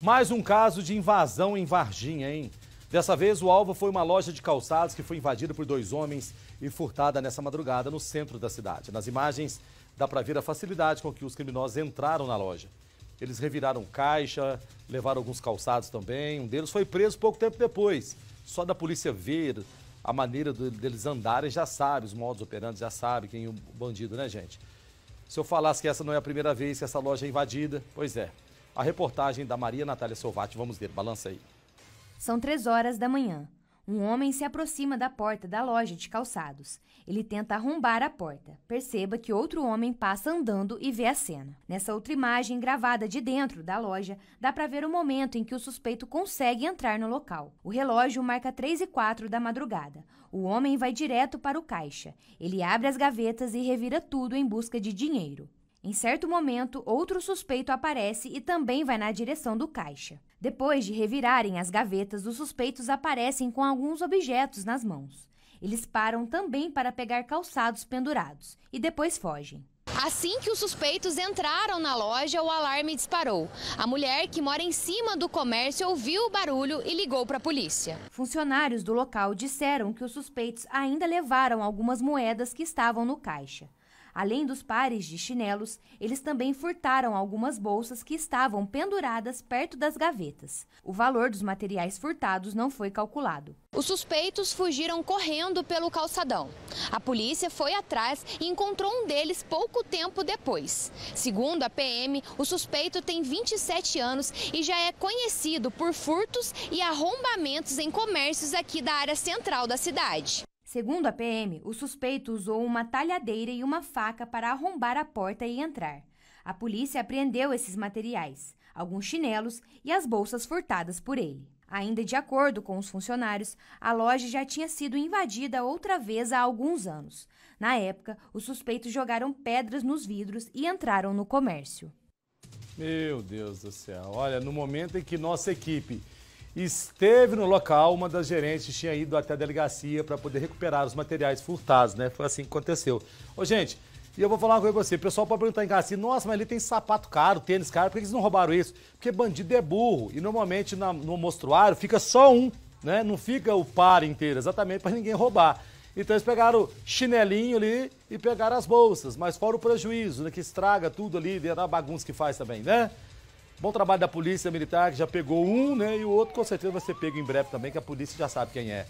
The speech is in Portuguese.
Mais um caso de invasão em Varginha, hein? Dessa vez, o alvo foi uma loja de calçados que foi invadida por dois homens e furtada nessa madrugada no centro da cidade. Nas imagens, dá para ver a facilidade com que os criminosos entraram na loja. Eles reviraram caixa, levaram alguns calçados também. Um deles foi preso pouco tempo depois. Só da polícia ver a maneira deles andarem já sabe, os modos operantes já sabe quem é o bandido, né, gente? Se eu falasse que essa não é a primeira vez que essa loja é invadida, pois é, a reportagem da Maria Natália Salvati, vamos ver, balança aí. São três horas da manhã. Um homem se aproxima da porta da loja de calçados. Ele tenta arrombar a porta. Perceba que outro homem passa andando e vê a cena. Nessa outra imagem, gravada de dentro da loja, dá para ver o momento em que o suspeito consegue entrar no local. O relógio marca 3 e 4 da madrugada. O homem vai direto para o caixa. Ele abre as gavetas e revira tudo em busca de dinheiro. Em certo momento, outro suspeito aparece e também vai na direção do caixa. Depois de revirarem as gavetas, os suspeitos aparecem com alguns objetos nas mãos. Eles param também para pegar calçados pendurados e depois fogem. Assim que os suspeitos entraram na loja, o alarme disparou. A mulher, que mora em cima do comércio, ouviu o barulho e ligou para a polícia. Funcionários do local disseram que os suspeitos ainda levaram algumas moedas que estavam no caixa. Além dos pares de chinelos, eles também furtaram algumas bolsas que estavam penduradas perto das gavetas. O valor dos materiais furtados não foi calculado. Os suspeitos fugiram correndo pelo calçadão. A polícia foi atrás e encontrou um deles pouco tempo depois. Segundo a PM, o suspeito tem 27 anos e já é conhecido por furtos e arrombamentos em comércios aqui da área central da cidade. Segundo a PM, o suspeito usou uma talhadeira e uma faca para arrombar a porta e entrar. A polícia apreendeu esses materiais, alguns chinelos e as bolsas furtadas por ele. Ainda de acordo com os funcionários, a loja já tinha sido invadida outra vez há alguns anos. Na época, os suspeitos jogaram pedras nos vidros e entraram no comércio. Meu Deus do céu. Olha, no momento em que nossa equipe esteve no local, uma das gerentes tinha ido até a delegacia para poder recuperar os materiais furtados, né? Foi assim que aconteceu. Ô, gente, e eu vou falar uma coisa pra você. O pessoal pode perguntar em casa assim, nossa, mas ali tem sapato caro, tênis caro, por que eles não roubaram isso? Porque bandido é burro. E normalmente na, no mostruário fica só um, né? Não fica o par inteiro, exatamente para ninguém roubar. Então eles pegaram chinelinho ali e pegaram as bolsas, mas fora o prejuízo, né? Que estraga tudo ali, dá bagunça que faz também, né? Bom trabalho da Polícia Militar, que já pegou um, né? E o outro com certeza vai ser pego em breve também, que a polícia já sabe quem é.